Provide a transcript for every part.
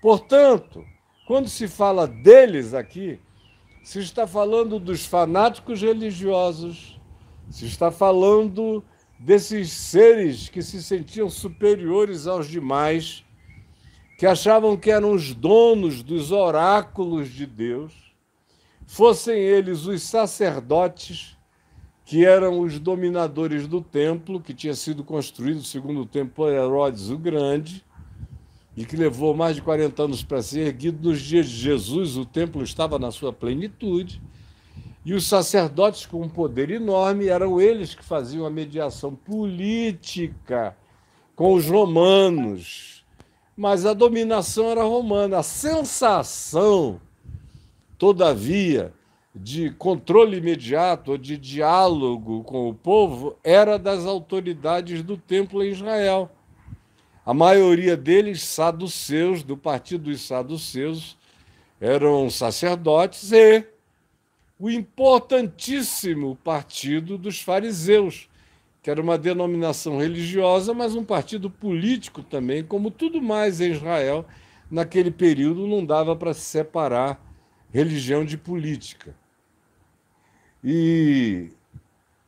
Portanto, quando se fala deles aqui, se está falando dos fanáticos religiosos, se está falando desses seres que se sentiam superiores aos demais, que achavam que eram os donos dos oráculos de Deus, fossem eles os sacerdotes, que eram os dominadores do templo, que tinha sido construído segundo o tempo por Herodes o Grande, e que levou mais de 40 anos para ser erguido, nos dias de Jesus o templo estava na sua plenitude e os sacerdotes com um poder enorme eram eles que faziam a mediação política com os romanos. Mas a dominação era romana. A sensação, todavia, de controle imediato ou de diálogo com o povo era das autoridades do templo em Israel. A maioria deles saduceus, do partido dos saduceus, eram sacerdotes e o importantíssimo partido dos fariseus, que era uma denominação religiosa, mas um partido político também, como tudo mais em Israel, naquele período não dava para separar religião de política. E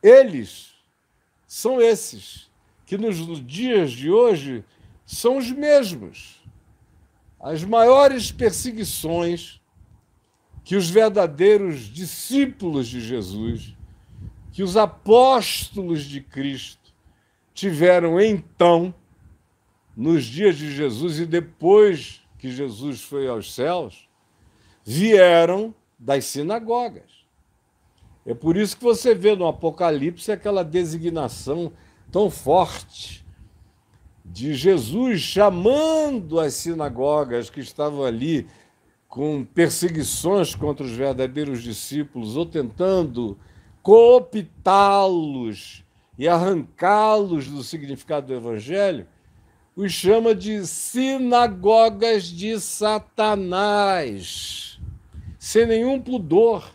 eles são esses que nos dias de hoje são os mesmos. As maiores perseguições que os verdadeiros discípulos de Jesus, que os apóstolos de Cristo tiveram então, nos dias de Jesus e depois que Jesus foi aos céus, vieram das sinagogas. É por isso que você vê no Apocalipse aquela designação tão forte de Jesus chamando as sinagogas que estavam ali com perseguições contra os verdadeiros discípulos ou tentando cooptá-los e arrancá-los do significado do evangelho, os chama de sinagogas de Satanás, sem nenhum pudor.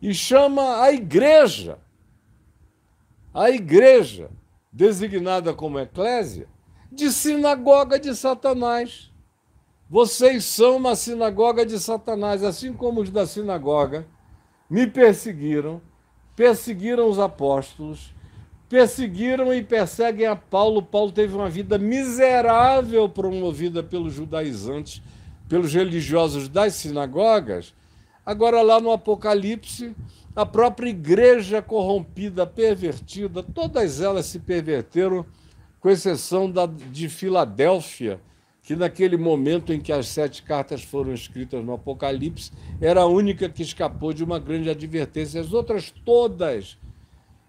E chama a igreja, a igreja designada como eclésia, de sinagoga de Satanás. Vocês são uma sinagoga de Satanás, assim como os da sinagoga me perseguiram, perseguiram os apóstolos, perseguiram e perseguem a Paulo. Paulo teve uma vida miserável promovida pelos judaizantes, pelos religiosos das sinagogas. Agora, lá no Apocalipse, a própria igreja corrompida, pervertida, todas elas se perverteram, com exceção da, de Filadélfia, que naquele momento em que as sete cartas foram escritas no Apocalipse, era a única que escapou de uma grande advertência. As outras todas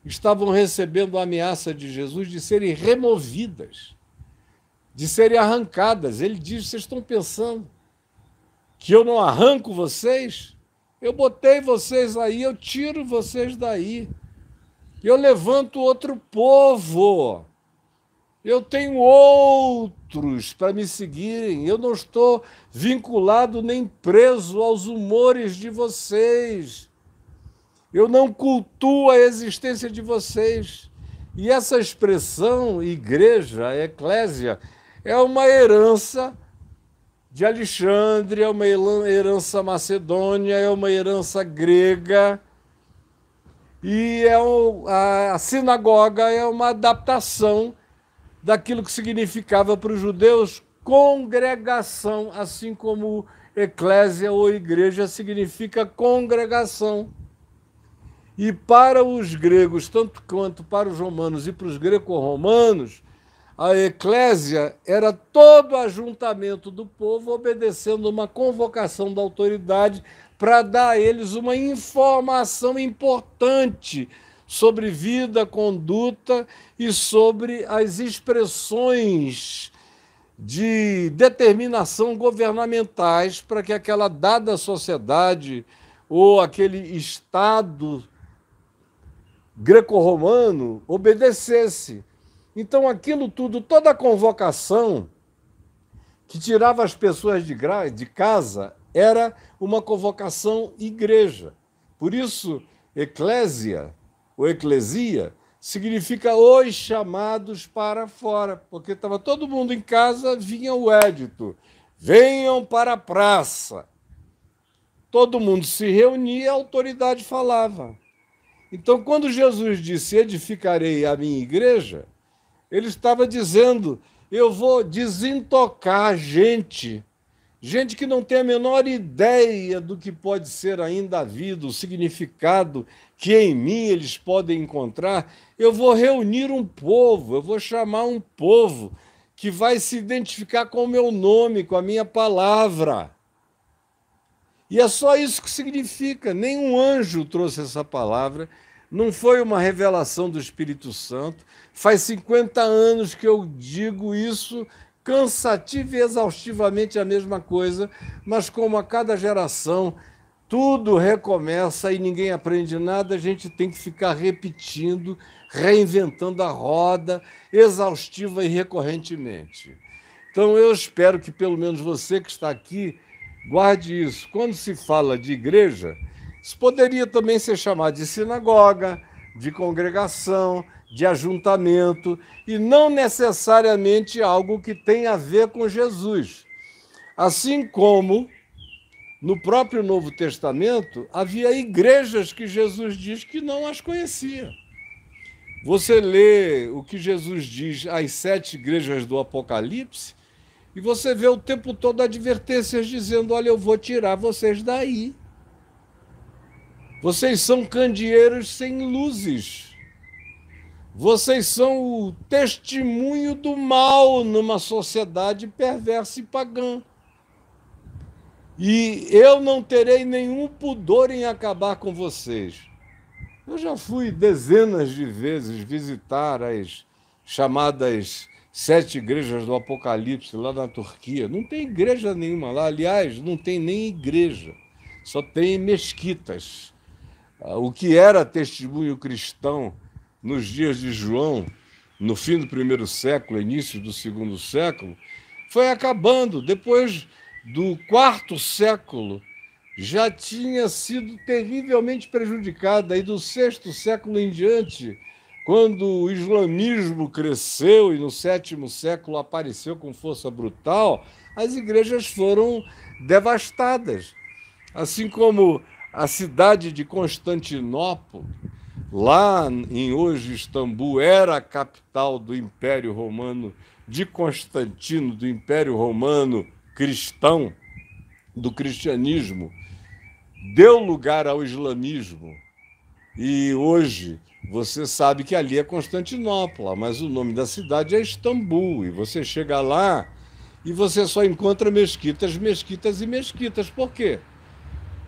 estavam recebendo a ameaça de Jesus de serem removidas, de serem arrancadas. Ele diz: vocês estão pensando que eu não arranco vocês? Eu botei vocês aí, eu tiro vocês daí. Eu levanto outro povo. Eu tenho outros para me seguirem. Eu não estou vinculado nem preso aos humores de vocês. Eu não cultuo a existência de vocês. E essa expressão igreja, eclésia, é uma herança de Alexandre é uma herança macedônia, é uma herança grega. E é um, a sinagoga é uma adaptação daquilo que significava para os judeus congregação, assim como eclésia ou igreja significa congregação. E para os gregos, tanto quanto para os romanos e para os greco-romanos, a eclésia era todo ajuntamento do povo obedecendo uma convocação da autoridade para dar a eles uma informação importante sobre vida, conduta e sobre as expressões de determinação governamentais para que aquela dada sociedade ou aquele Estado greco-romano obedecesse então, aquilo tudo, toda a convocação que tirava as pessoas de, de casa era uma convocação igreja. Por isso, eclésia ou eclesia significa os chamados para fora, porque estava todo mundo em casa, vinha o édito: venham para a praça. Todo mundo se reunia, a autoridade falava. Então, quando Jesus disse: Edificarei a minha igreja, ele estava dizendo: eu vou desintocar gente, gente que não tem a menor ideia do que pode ser ainda a vida, o significado que em mim eles podem encontrar. Eu vou reunir um povo, eu vou chamar um povo que vai se identificar com o meu nome, com a minha palavra. E é só isso que significa. Nenhum anjo trouxe essa palavra, não foi uma revelação do Espírito Santo. Faz 50 anos que eu digo isso, cansativo e exaustivamente a mesma coisa, mas como a cada geração tudo recomeça e ninguém aprende nada, a gente tem que ficar repetindo, reinventando a roda, exaustiva e recorrentemente. Então eu espero que pelo menos você que está aqui guarde isso. Quando se fala de igreja, isso poderia também ser chamado de sinagoga, de congregação, de ajuntamento, e não necessariamente algo que tem a ver com Jesus. Assim como no próprio Novo Testamento havia igrejas que Jesus diz que não as conhecia. Você lê o que Jesus diz às sete igrejas do Apocalipse e você vê o tempo todo advertências dizendo: Olha, eu vou tirar vocês daí. Vocês são candeeiros sem luzes. Vocês são o testemunho do mal numa sociedade perversa e pagã. E eu não terei nenhum pudor em acabar com vocês. Eu já fui dezenas de vezes visitar as chamadas sete igrejas do Apocalipse lá na Turquia. Não tem igreja nenhuma lá. Aliás, não tem nem igreja, só tem mesquitas. Ah, o que era testemunho cristão nos dias de João, no fim do primeiro século, início do segundo século, foi acabando. Depois do quarto século, já tinha sido terrivelmente prejudicada, e do sexto século em diante, quando o islamismo cresceu e no sétimo século apareceu com força brutal, as igrejas foram devastadas. Assim como a cidade de Constantinopla, lá em hoje Istambul, era a capital do Império Romano, de Constantino, do Império Romano cristão, do cristianismo, deu lugar ao islamismo. E hoje você sabe que ali é Constantinopla, mas o nome da cidade é Istambul. E você chega lá e você só encontra mesquitas, mesquitas e mesquitas. Por quê?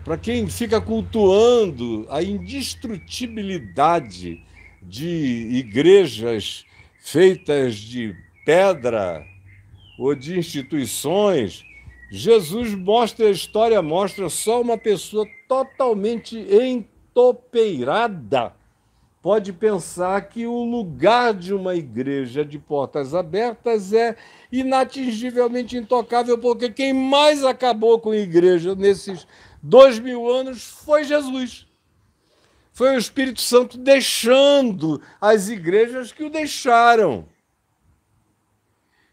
para quem fica cultuando a indestrutibilidade de igrejas feitas de pedra ou de instituições, Jesus mostra, a história mostra só uma pessoa totalmente entopeirada. Pode pensar que o lugar de uma igreja de portas abertas é inatingivelmente intocável, porque quem mais acabou com a igreja nesses dois mil anos foi Jesus. Foi o Espírito Santo deixando as igrejas que o deixaram.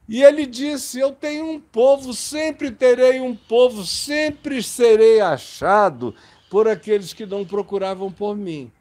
E ele disse: Eu tenho um povo, sempre terei um povo, sempre serei achado por aqueles que não procuravam por mim.